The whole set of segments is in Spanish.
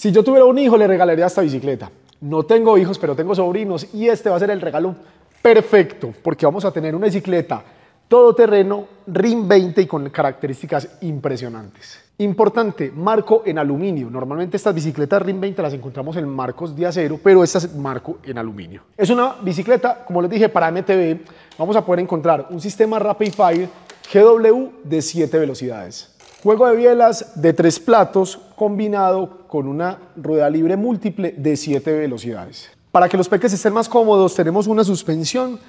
Si yo tuviera un hijo, le regalaría esta bicicleta. No tengo hijos, pero tengo sobrinos y este va a ser el regalo perfecto porque vamos a tener una bicicleta todoterreno RIM 20 y con características impresionantes. Importante, marco en aluminio. Normalmente estas bicicletas RIM 20 las encontramos en marcos de acero, pero esta es marco en aluminio. Es una bicicleta, como les dije, para MTB. Vamos a poder encontrar un sistema Rapid Fire GW de 7 velocidades. Juego de bielas de tres platos combinado con una rueda libre múltiple de siete velocidades. Para que los peques estén más cómodos, tenemos una suspensión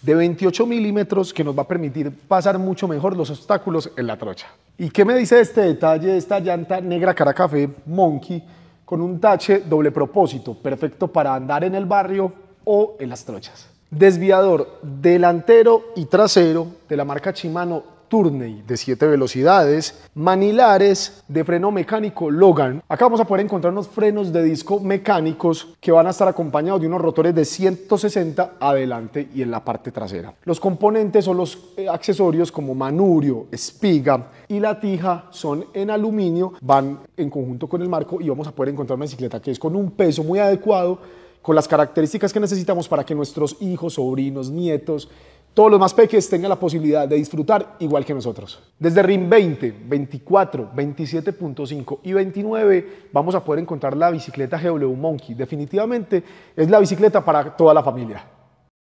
de 28 milímetros que nos va a permitir pasar mucho mejor los obstáculos en la trocha. ¿Y qué me dice este detalle de esta llanta negra cara café Monkey con un tache doble propósito, perfecto para andar en el barrio o en las trochas? Desviador delantero y trasero de la marca Shimano Tourney de 7 velocidades, manilares de freno mecánico Logan. Acá vamos a poder encontrar unos frenos de disco mecánicos que van a estar acompañados de unos rotores de 160 adelante y en la parte trasera. Los componentes o los eh, accesorios como manurio, espiga y la tija son en aluminio, van en conjunto con el marco y vamos a poder encontrar una bicicleta que es con un peso muy adecuado, con las características que necesitamos para que nuestros hijos, sobrinos, nietos, todos los más peques tengan la posibilidad de disfrutar igual que nosotros. Desde RIM 20, 24, 27.5 y 29 vamos a poder encontrar la bicicleta GW Monkey. Definitivamente es la bicicleta para toda la familia.